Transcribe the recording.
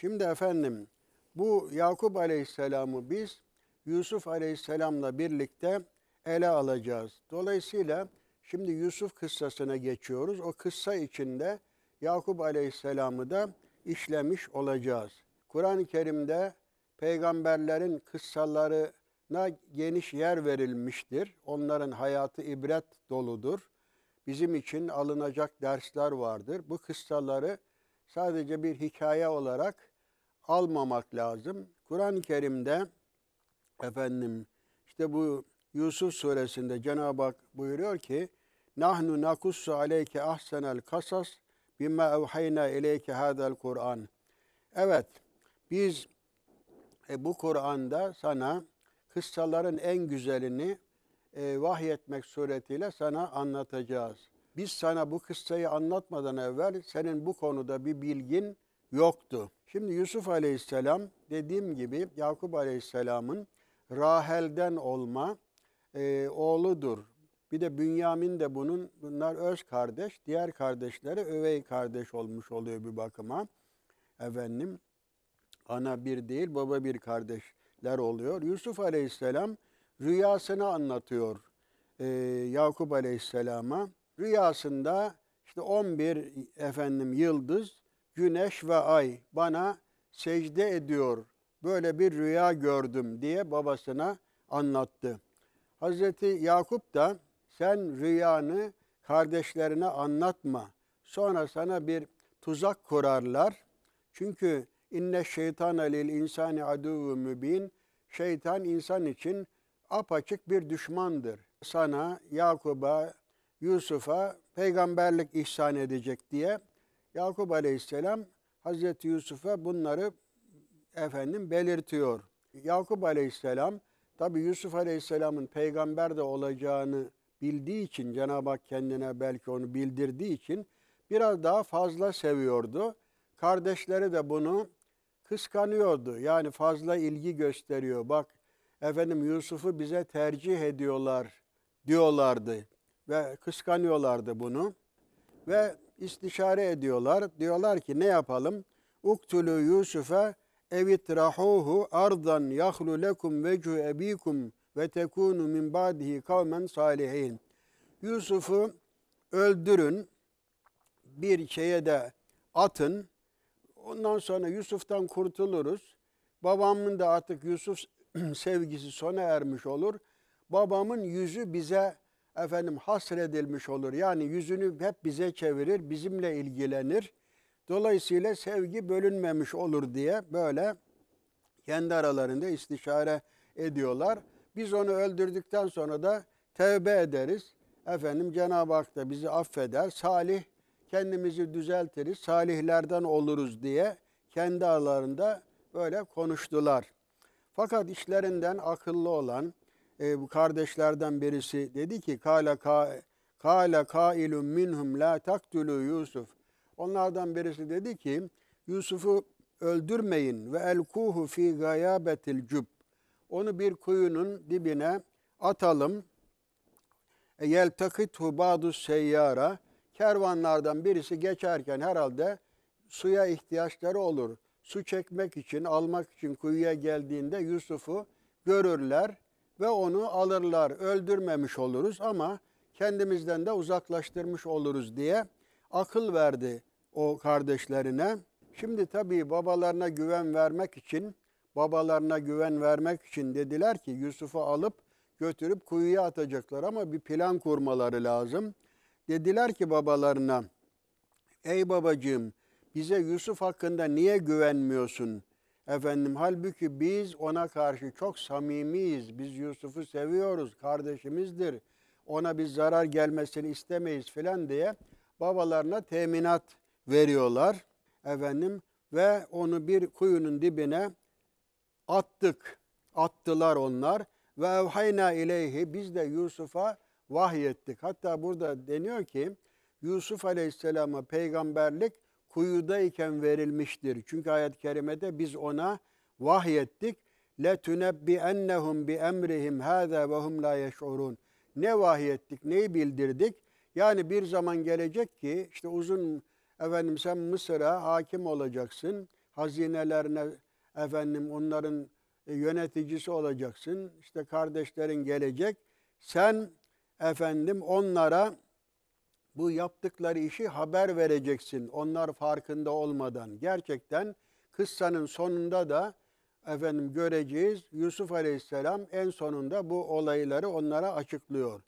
Şimdi efendim bu Yakup Aleyhisselam'ı biz Yusuf Aleyhisselam'la birlikte ele alacağız. Dolayısıyla şimdi Yusuf kıssasına geçiyoruz. O kıssa içinde Yakup Aleyhisselam'ı da işlemiş olacağız. Kur'an-ı Kerim'de peygamberlerin kıssalarına geniş yer verilmiştir. Onların hayatı ibret doludur. Bizim için alınacak dersler vardır. Bu kıssaları sadece bir hikaye olarak almamak lazım. Kur'an-ı Kerim'de efendim işte bu Yusuf suresinde Cenab-ı Hak buyuruyor ki Nahnu nakussu aleyke ahsenel kasas bimma evhayna ileyke hadel Kur'an. Evet biz e, bu Kur'an'da sana kıssaların en güzelini e, vahyetmek suretiyle sana anlatacağız. Biz sana bu kıssayı anlatmadan evvel senin bu konuda bir bilgin yoktu. Şimdi Yusuf Aleyhisselam dediğim gibi Yakup Aleyhisselam'ın Rahel'den olma e, oğludur. Bir de Bünyamin de bunun bunlar öz kardeş, diğer kardeşleri övey kardeş olmuş oluyor bir bakıma. Efendim ana bir değil baba bir kardeşler oluyor. Yusuf Aleyhisselam rüyasını anlatıyor e, Yakup Aleyhisselam'a. Rüyasında işte 11 efendim yıldız güneş ve ay bana secde ediyor. Böyle bir rüya gördüm diye babasına anlattı. Hazreti Yakup da sen rüyanı kardeşlerine anlatma. Sonra sana bir tuzak kurarlar. Çünkü inne şeytana lil insani aduvu mübin. Şeytan insan için apaçık bir düşmandır. Sana, Yakub'a, Yusuf'a peygamberlik ihsan edecek diye Yakup Aleyhisselam Hazreti Yusuf'a bunları efendim belirtiyor. Yakup Aleyhisselam tabi Yusuf Aleyhisselam'ın peygamber de olacağını bildiği için Cenab-ı Hak kendine belki onu bildirdiği için biraz daha fazla seviyordu. Kardeşleri de bunu kıskanıyordu. Yani fazla ilgi gösteriyor. Bak efendim Yusuf'u bize tercih ediyorlar diyorlardı ve kıskanıyorlardı bunu. Ve istişare ediyorlar. Diyorlar ki ne yapalım? Uktulu Yusuf'a evitrahuhu ardan yahlu lekum vecu ebikum ve tekunu min ba'dihi kavmen salihin. Yusuf'u öldürün, bir şeye de atın. Ondan sonra Yusuf'tan kurtuluruz. Babamın da artık Yusuf sevgisi sona ermiş olur. Babamın yüzü bize efendim hasredilmiş olur. Yani yüzünü hep bize çevirir, bizimle ilgilenir. Dolayısıyla sevgi bölünmemiş olur diye böyle kendi aralarında istişare ediyorlar. Biz onu öldürdükten sonra da tevbe ederiz. Efendim Cenab-ı Hak da bizi affeder. Salih kendimizi düzeltiriz. Salihlerden oluruz diye kendi aralarında böyle konuştular. Fakat işlerinden akıllı olan, e, bu kardeşlerden birisi dedi ki kâle ka kâle kailun minhum la taktulu Yusuf. Onlardan birisi dedi ki Yusuf'u öldürmeyin ve elkuhu fi gayabetil cüb. Onu bir kuyunun dibine atalım. E, Yel Yeltakithu badu seyyara. Kervanlardan birisi geçerken herhalde suya ihtiyaçları olur. Su çekmek için, almak için kuyuya geldiğinde Yusuf'u görürler ve onu alırlar, öldürmemiş oluruz ama kendimizden de uzaklaştırmış oluruz diye akıl verdi o kardeşlerine. Şimdi tabii babalarına güven vermek için, babalarına güven vermek için dediler ki Yusuf'u alıp götürüp kuyuya atacaklar ama bir plan kurmaları lazım. Dediler ki babalarına, ey babacığım bize Yusuf hakkında niye güvenmiyorsun? Efendim halbuki biz ona karşı çok samimiyiz. Biz Yusuf'u seviyoruz, kardeşimizdir. Ona bir zarar gelmesini istemeyiz filan diye babalarına teminat veriyorlar. Efendim ve onu bir kuyunun dibine attık. Attılar onlar ve evhayna ileyhi biz de Yusuf'a vahyettik. Hatta burada deniyor ki Yusuf Aleyhisselam'a peygamberlik kuyudayken verilmiştir. Çünkü ayet-i kerimede biz ona vahyettik. Le tunebbi ennehum bi emrihim hâzâ ve hum la yeş'urun. Ne vahyettik, neyi bildirdik? Yani bir zaman gelecek ki işte uzun efendim sen Mısır'a hakim olacaksın. Hazinelerine efendim onların e, yöneticisi olacaksın. İşte kardeşlerin gelecek. Sen efendim onlara bu yaptıkları işi haber vereceksin onlar farkında olmadan. Gerçekten kıssanın sonunda da efendim göreceğiz Yusuf Aleyhisselam en sonunda bu olayları onlara açıklıyor.